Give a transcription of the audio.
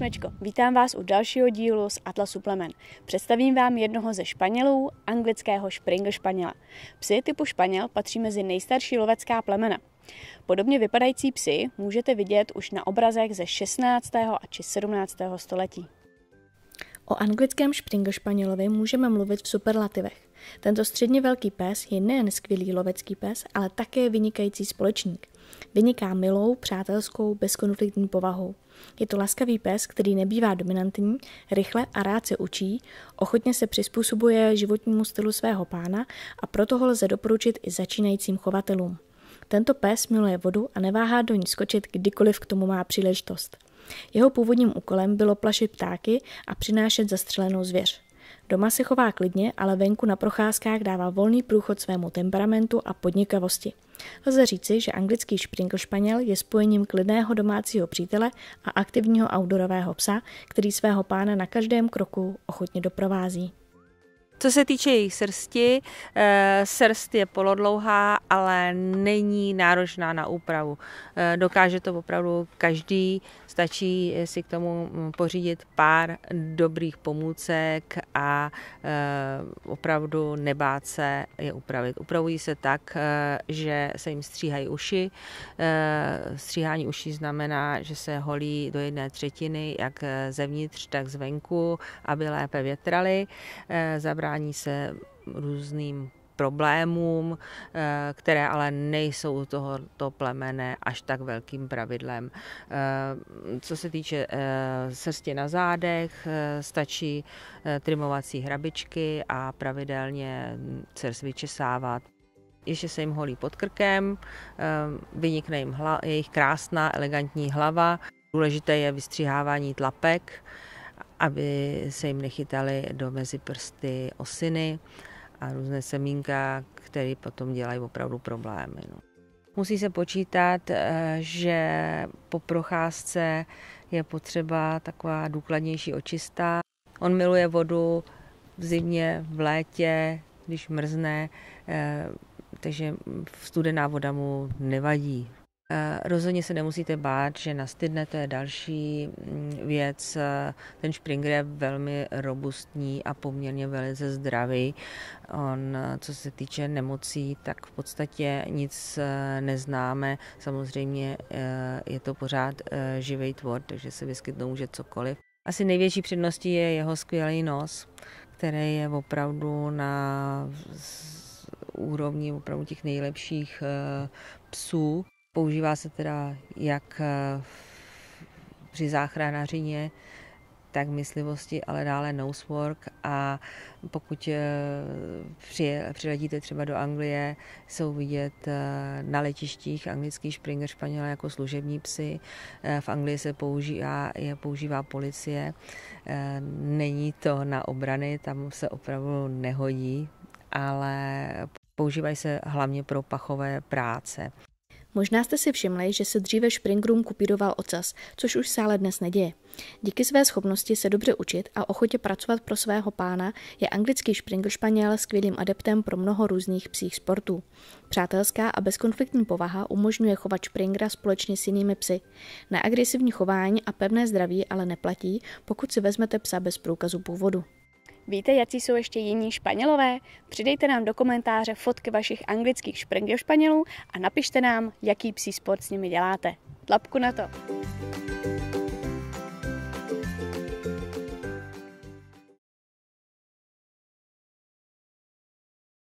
Osmečko, vítám vás u dalšího dílu z Atlasu plemen. Představím vám jednoho ze španělů, anglického Springer španěla. Psy typu španěl patří mezi nejstarší lovecká plemena. Podobně vypadající psy můžete vidět už na obrazech ze 16. a či 17. století. O anglickém Springer španělovi můžeme mluvit v superlativech. Tento středně velký pes je nejen skvělý lovecký pes, ale také vynikající společník – Vyniká milou, přátelskou, bezkonfliktní povahou. Je to laskavý pes, který nebývá dominantní, rychle a rád se učí, ochotně se přizpůsobuje životnímu stylu svého pána a proto ho lze doporučit i začínajícím chovatelům. Tento pes miluje vodu a neváhá do ní skočit, kdykoliv k tomu má příležitost. Jeho původním úkolem bylo plašit ptáky a přinášet zastřelenou zvěř. Doma se chová klidně, ale venku na procházkách dává volný průchod svému temperamentu a podnikavosti. Lze říci, že anglický šprinkl španěl je spojením klidného domácího přítele a aktivního outdoorového psa, který svého pána na každém kroku ochotně doprovází. Co se týče jejich srsti, eh, srst je polodlouhá, ale není náročná na úpravu. Eh, dokáže to opravdu každý Stačí eh, si k tomu mm, pořídit pár dobrých pomůcek a eh, opravdu nebát se je upravit. Upravují se tak, eh, že se jim stříhají uši. Stříhání uší znamená, že se holí do jedné třetiny, jak zevnitř, tak zvenku, aby lépe větrali. Zabrání se různým problémům, eh, které ale nejsou tohoto plemene až tak velkým pravidlem. Eh, co se týče eh, srsti na zádech, stačí trimovací hrabičky a pravidelně srst vyčesávat ještě se jim holí pod krkem, vynikne jim hla, jejich krásná, elegantní hlava. Důležité je vystřihávání tlapek, aby se jim nechytaly do mezi prsty osiny a různé semínka, které potom dělají opravdu problémy. No. Musí se počítat, eh, že po procházce je potřeba taková důkladnější očista. On miluje vodu v zimě, v létě, když mrzne, eh, takže studená voda mu nevadí. Eh, rozhodně se nemusíte bát, že nastydne, to je další mm, věc. Eh, ten Springer je velmi robustní a poměrně velice zdravý. On, eh, co se týče nemocí, tak v podstatě nic neznáme. Samozřejmě je to pořád živý tvor, takže se vyskytnou může cokoliv. Asi největší předností je jeho skvělý nos, který je opravdu na úrovni opravdu těch nejlepších psů. Používá se teda jak eh, při záchranářině, tak myslivosti, ale dále nosework a pokud eh, přiletíte třeba do Anglie, jsou vidět eh, na letištích anglický Springer Španěl jako služební psy. V Anglii se používá, je používá policie. Není to na obrany, tam se opravdu nehodí, ale používají se hlavně pro pachové práce. Možná jste si všimli, že se dříve Room kupíroval ocas, což už se ale dnes neděje. Díky své schopnosti se dobře učit a ochotě pracovat pro svého pána je anglický Springer Španěl skvělým adeptem pro mnoho různých psích sportů. Přátelská a bezkonfliktní povaha umožňuje chovat Springera společně s jinými psy. Na agresivní chování a pevné zdraví ale neplatí, pokud si vezmete psa bez průkazu původu. Víte, jaký jsou ještě jiní Španělové? Přidejte nám do komentáře fotky vašich anglických šprengio Španělů a napište nám, jaký psí sport s nimi děláte. Tlapku na to!